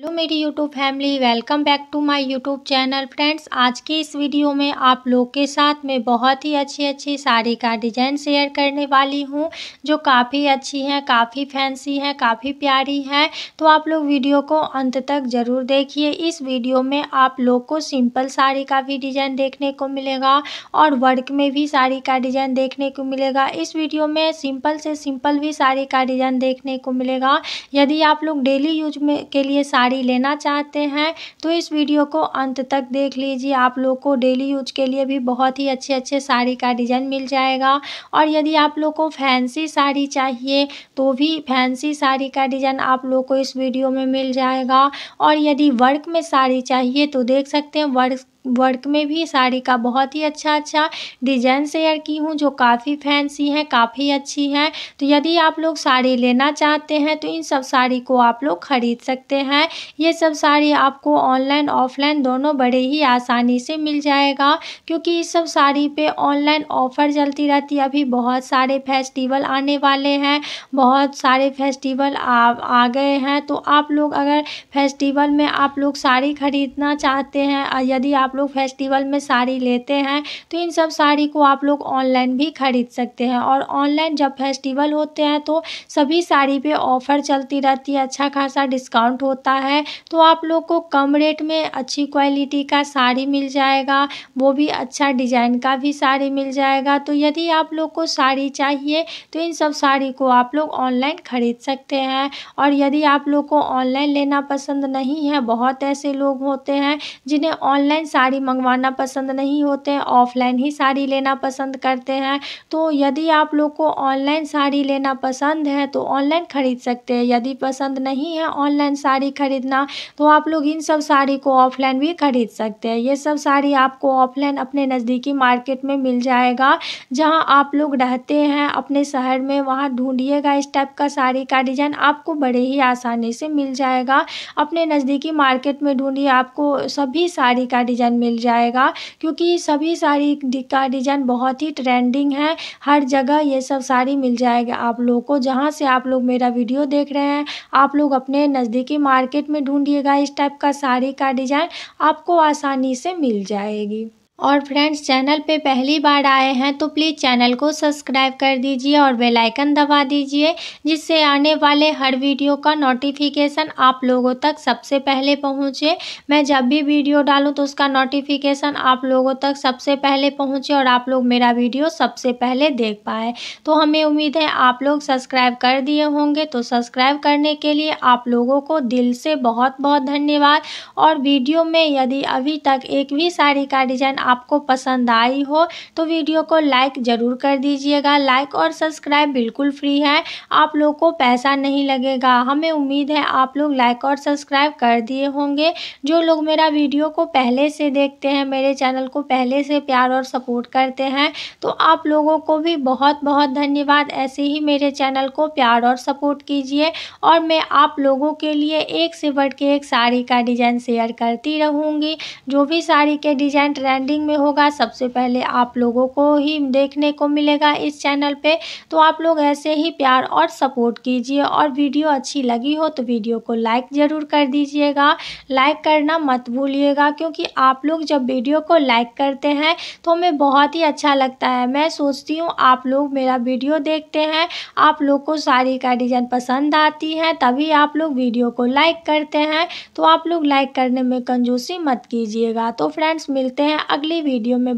hello मेरी YouTube family welcome back to my YouTube channel friends आज के इस वीडियो में आप लोग के साथ मैं बहुत ही अच्छी अच्छी साड़ी का डिज़ाइन शेयर करने वाली हूँ जो काफ़ी अच्छी हैं काफ़ी फैंसी हैं काफ़ी प्यारी हैं तो आप लोग वीडियो को अंत तक ज़रूर देखिए इस वीडियो में आप लोग को सिंपल साड़ी का भी डिज़ाइन देखने को मिलेगा और वर्क में भी साड़ी का डिज़ाइन देखने को मिलेगा इस वीडियो में सिंपल से सिंपल भी साड़ी का डिज़ाइन देखने को मिलेगा यदि आप लोग डेली यूज में के लिए जानकारी लेना चाहते हैं तो इस वीडियो को अंत तक देख लीजिए आप लोग को डेली यूज के लिए भी बहुत ही अच्छे अच्छे साड़ी का डिज़ाइन मिल जाएगा और यदि आप लोग को फैंसी साड़ी चाहिए तो भी फैंसी साड़ी का डिज़ाइन आप लोग को इस वीडियो में मिल जाएगा और यदि वर्क में साड़ी चाहिए तो देख सकते हैं वर्क वर्क में भी साड़ी का बहुत ही अच्छा अच्छा डिजाइन शेयर की हूँ जो काफ़ी फैंसी हैं काफ़ी अच्छी हैं तो यदि आप लोग साड़ी लेना चाहते हैं तो इन सब साड़ी को आप लोग ख़रीद सकते हैं ये सब साड़ी आपको ऑनलाइन ऑफलाइन दोनों बड़े ही आसानी से मिल जाएगा क्योंकि इस सब साड़ी पे ऑनलाइन ऑफ़र चलती रहती है अभी बहुत सारे फेस्टिवल आने वाले हैं बहुत सारे फेस्टिवल आ, आ गए हैं तो आप लोग अगर फेस्टिवल में आप लोग साड़ी ख़रीदना चाहते हैं यदि आप आप लोग फेस्टिवल में साड़ी लेते हैं तो इन सब साड़ी को आप लोग ऑनलाइन भी ख़रीद सकते हैं और ऑनलाइन जब फेस्टिवल होते हैं तो सभी साड़ी पे ऑफ़र चलती रहती है अच्छा खासा डिस्काउंट होता है तो आप लोग को कम रेट में अच्छी क्वालिटी का साड़ी मिल जाएगा वो भी अच्छा डिज़ाइन का भी साड़ी मिल जाएगा तो यदि आप लोग को साड़ी चाहिए तो इन सब साड़ी को आप लोग ऑनलाइन ख़रीद सकते हैं और यदि आप लोग को ऑनलाइन लेना पसंद नहीं है बहुत ऐसे लोग होते हैं जिन्हें ऑनलाइन साड़ी मंगवाना पसंद नहीं होते हैं ऑफ़लाइन ही साड़ी लेना पसंद करते हैं तो यदि आप लोग को ऑनलाइन साड़ी लेना पसंद है तो ऑनलाइन ख़रीद सकते हैं यदि पसंद नहीं है ऑनलाइन साड़ी ख़रीदना तो आप लोग इन सब साड़ी को ऑफ़लाइन भी ख़रीद सकते हैं ये सब साड़ी आपको ऑफ़लाइन अपने नज़दीकी मार्केट में मिल जाएगा जहाँ आप लोग रहते हैं अपने शहर में वहाँ ढूँढिएगा इस टाइप का साड़ी का डिज़ाइन आपको बड़े ही आसानी से मिल जाएगा अपने नज़दीकी मार्केट में ढूँढिए आपको सभी साड़ी का डिज़ाइन डिज़ाइन मिल जाएगा क्योंकि सभी साड़ी का डिज़ाइन बहुत ही ट्रेंडिंग है हर जगह ये सब साड़ी मिल जाएगा आप लोगों को जहाँ से आप लोग मेरा वीडियो देख रहे हैं आप लोग अपने नज़दीकी मार्केट में ढूंढिएगा इस टाइप का साड़ी का डिज़ाइन आपको आसानी से मिल जाएगी और फ्रेंड्स चैनल पे पहली बार आए हैं तो प्लीज़ चैनल को सब्सक्राइब कर दीजिए और बेल आइकन दबा दीजिए जिससे आने वाले हर वीडियो का नोटिफिकेशन आप लोगों तक सबसे पहले पहुंचे मैं जब भी वीडियो डालूं तो उसका नोटिफिकेशन आप लोगों तक सबसे पहले पहुंचे और आप लोग मेरा वीडियो सबसे पहले देख पाए तो हमें उम्मीद है आप लोग सब्सक्राइब कर दिए होंगे तो सब्सक्राइब करने के लिए आप लोगों को दिल से बहुत बहुत धन्यवाद और वीडियो में यदि अभी तक एक भी साड़ी का डिज़ाइन आपको पसंद आई हो तो वीडियो को लाइक ज़रूर कर दीजिएगा लाइक और सब्सक्राइब बिल्कुल फ्री है आप लोग को पैसा नहीं लगेगा हमें उम्मीद है आप लोग लाइक और सब्सक्राइब कर दिए होंगे जो लोग मेरा वीडियो को पहले से देखते हैं मेरे चैनल को पहले से प्यार और सपोर्ट करते हैं तो आप लोगों को भी बहुत बहुत धन्यवाद ऐसे ही मेरे चैनल को प्यार और सपोर्ट कीजिए और मैं आप लोगों के लिए एक से बढ़ के एक साड़ी का डिज़ाइन शेयर करती रहूँगी जो भी साड़ी के डिज़ाइन ट्रेंडिंग स्टार्टिंग में होगा सबसे पहले आप लोगों को ही देखने को मिलेगा इस चैनल पे तो आप लोग ऐसे ही प्यार और सपोर्ट कीजिए और वीडियो अच्छी लगी हो तो वीडियो को लाइक ज़रूर कर दीजिएगा लाइक करना मत भूलिएगा क्योंकि आप लोग जब वीडियो को लाइक करते हैं तो हमें बहुत ही अच्छा लगता है मैं सोचती हूँ आप लोग मेरा वीडियो देखते हैं आप लोग को साड़ी का डिज़ाइन पसंद आती है तभी आप लोग वीडियो को लाइक करते हैं तो आप लोग लाइक करने में कंजूसी मत कीजिएगा तो फ्रेंड्स मिलते हैं अगले अगले वीडियो में